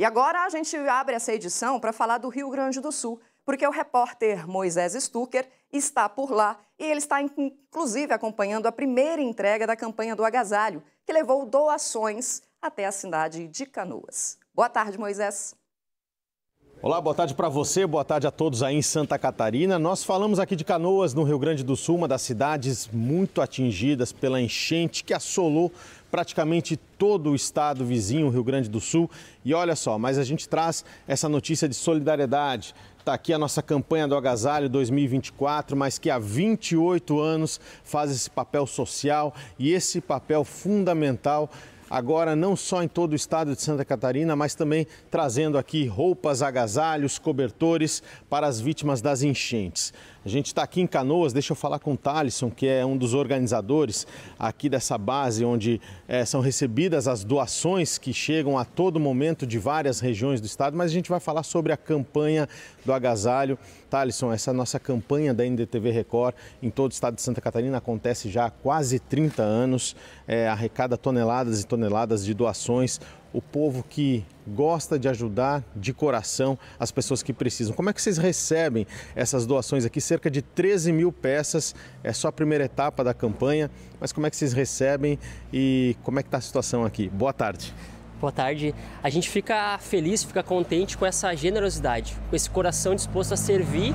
E agora a gente abre essa edição para falar do Rio Grande do Sul, porque o repórter Moisés Stucker está por lá e ele está inclusive acompanhando a primeira entrega da campanha do agasalho, que levou doações até a cidade de Canoas. Boa tarde, Moisés. Olá, boa tarde para você, boa tarde a todos aí em Santa Catarina. Nós falamos aqui de Canoas, no Rio Grande do Sul, uma das cidades muito atingidas pela enchente que assolou praticamente todo o estado vizinho, Rio Grande do Sul. E olha só, mas a gente traz essa notícia de solidariedade. Está aqui a nossa campanha do Agasalho 2024, mas que há 28 anos faz esse papel social e esse papel fundamental agora não só em todo o estado de Santa Catarina, mas também trazendo aqui roupas, agasalhos, cobertores para as vítimas das enchentes. A gente está aqui em Canoas, deixa eu falar com o Talisson, que é um dos organizadores aqui dessa base, onde é, são recebidas as doações que chegam a todo momento de várias regiões do estado, mas a gente vai falar sobre a campanha do agasalho Talisson, essa nossa campanha da NDTV Record em todo o estado de Santa Catarina acontece já há quase 30 anos, é, arrecada toneladas e toneladas de doações o povo que gosta de ajudar de coração as pessoas que precisam. Como é que vocês recebem essas doações aqui? Cerca de 13 mil peças, é só a primeira etapa da campanha, mas como é que vocês recebem e como é que está a situação aqui? Boa tarde. Boa tarde. A gente fica feliz, fica contente com essa generosidade, com esse coração disposto a servir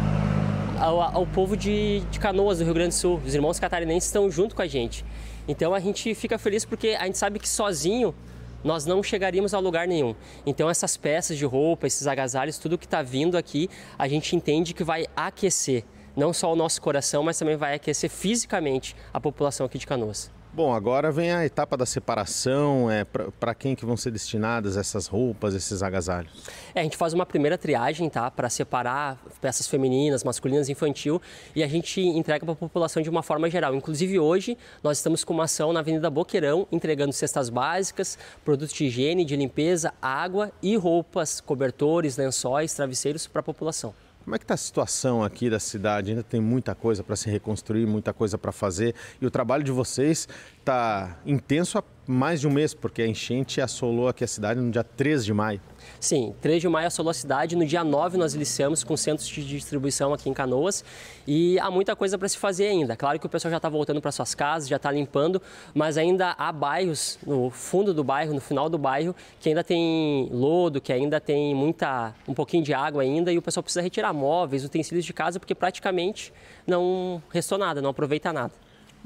ao, ao povo de, de, Canoas, do Rio Grande do Sul. Os irmãos catarinenses estão junto com a gente. Então a gente fica feliz porque a gente sabe que sozinho nós não chegaríamos a lugar nenhum. Então essas peças de roupa, esses agasalhos, tudo que está vindo aqui, a gente entende que vai aquecer não só o nosso coração, mas também vai aquecer fisicamente a população aqui de Canoas. Bom, agora vem a etapa da separação, é, para quem que vão ser destinadas essas roupas, esses agasalhos? É, a gente faz uma primeira triagem, tá, para separar peças femininas, masculinas, infantil, e a gente entrega para a população de uma forma geral. Inclusive hoje nós estamos com uma ação na Avenida Boqueirão, entregando cestas básicas, produtos de higiene, de limpeza, água e roupas, cobertores, lençóis, travesseiros para a população. Como é que está a situação aqui da cidade? Ainda tem muita coisa para se reconstruir, muita coisa para fazer. E o trabalho de vocês está intenso mais de um mês, porque a enchente assolou aqui a cidade no dia 3 de maio. Sim, 3 de maio assolou a cidade. No dia 9 nós iniciamos com centros de distribuição aqui em Canoas e há muita coisa para se fazer ainda. Claro que o pessoal já está voltando para suas casas, já está limpando, mas ainda há bairros no fundo do bairro, no final do bairro, que ainda tem lodo, que ainda tem muita um pouquinho de água ainda e o pessoal precisa retirar móveis, utensílios de casa porque praticamente não restou nada, não aproveita nada.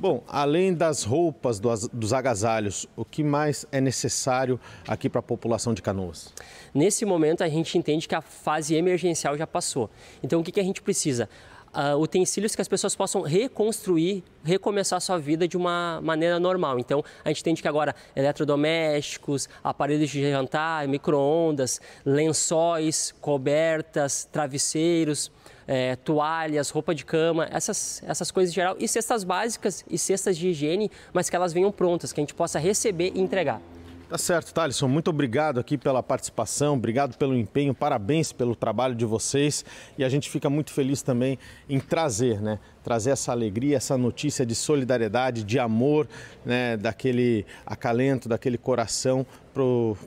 Bom, além das roupas, dos agasalhos, o que mais é necessário aqui para a população de Canoas? Nesse momento, a gente entende que a fase emergencial já passou. Então, o que, a gente precisa? Uh, utensílios que as pessoas possam reconstruir, recomeçar a sua vida de uma maneira normal. Então, a gente entende que agora eletrodomésticos, aparelhos de jantar, micro-ondas, lençóis, cobertas, travesseiros, é, toalhas, roupa de cama, essas, essas coisas em geral, e cestas básicas e cestas de higiene, mas que elas venham prontas, que a gente possa receber e entregar. Tá certo, Thalisson. Muito obrigado aqui pela participação, obrigado pelo empenho, parabéns pelo trabalho de vocês. E a gente fica muito feliz também em trazer né, trazer essa alegria, essa notícia de solidariedade, de amor, né, daquele acalento, daquele coração para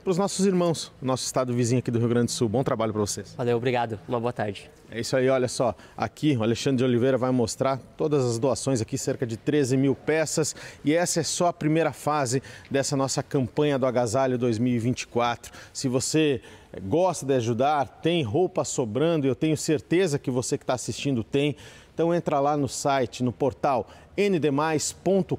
os nossos irmãos, nosso estado vizinho aqui do Rio Grande do Sul. Bom trabalho para vocês. Valeu, obrigado. Uma boa tarde. É isso aí, olha só. Aqui o Alexandre de Oliveira vai mostrar todas as doações aqui, cerca de 13 mil peças. E essa é só a primeira fase dessa nossa campanha do Agasalho 2024. Se você eh, gosta de ajudar, tem roupa sobrando, eu tenho certeza que você que está assistindo tem. Então entra lá no site, no portal ndmais.com.br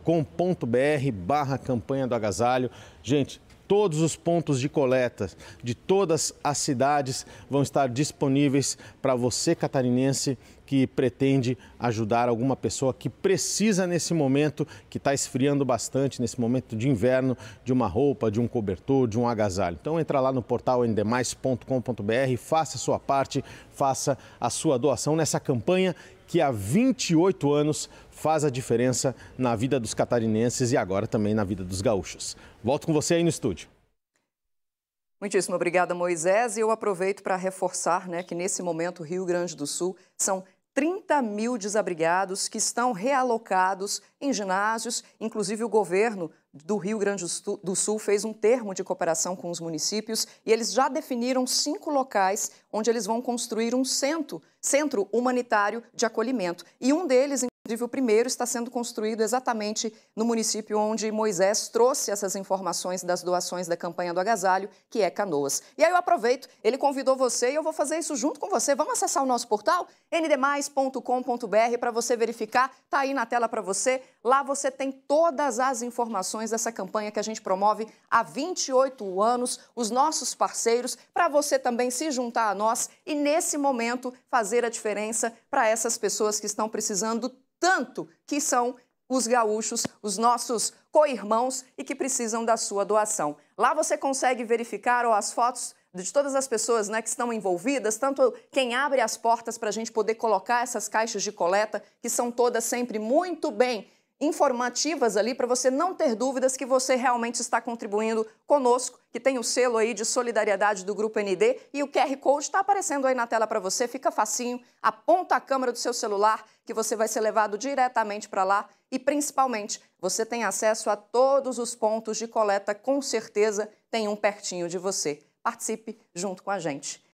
barra campanha do agasalho. Gente, todos os pontos de coleta de todas as cidades vão estar disponíveis para você catarinense que pretende ajudar alguma pessoa que precisa nesse momento que está esfriando bastante nesse momento de inverno de uma roupa, de um cobertor, de um agasalho. Então entra lá no portal ndmais.com.br, faça a sua parte, faça a sua doação nessa campanha que há 28 anos faz a diferença na vida dos catarinenses e agora também na vida dos gaúchos. Volto com você aí no estúdio. Muitíssimo obrigada, Moisés. E eu aproveito para reforçar né, que nesse momento Rio Grande do Sul são 30 mil desabrigados que estão realocados em ginásios. Inclusive, o governo do Rio Grande do Sul fez um termo de cooperação com os municípios e eles já definiram cinco locais onde eles vão construir um centro, centro humanitário de acolhimento. E um deles, Inclusive, o primeiro está sendo construído exatamente no município onde Moisés trouxe essas informações das doações da campanha do agasalho, que é Canoas. E aí eu aproveito, ele convidou você e eu vou fazer isso junto com você. Vamos acessar o nosso portal ndmais.com.br para você verificar. Tá aí na tela para você. Lá você tem todas as informações dessa campanha que a gente promove há 28 anos, os nossos parceiros, para você também se juntar a nós e nesse momento fazer a diferença para essas pessoas que estão precisando tanto, que são os gaúchos, os nossos co-irmãos e que precisam da sua doação. Lá você consegue verificar ó, as fotos de todas as pessoas né, que estão envolvidas, tanto quem abre as portas para a gente poder colocar essas caixas de coleta, que são todas sempre muito bem informativas ali para você não ter dúvidas que você realmente está contribuindo conosco, que tem o selo aí de solidariedade do Grupo ND e o QR Code está aparecendo aí na tela para você, fica facinho, aponta a câmera do seu celular que você vai ser levado diretamente para lá e principalmente você tem acesso a todos os pontos de coleta, com certeza tem um pertinho de você. Participe junto com a gente.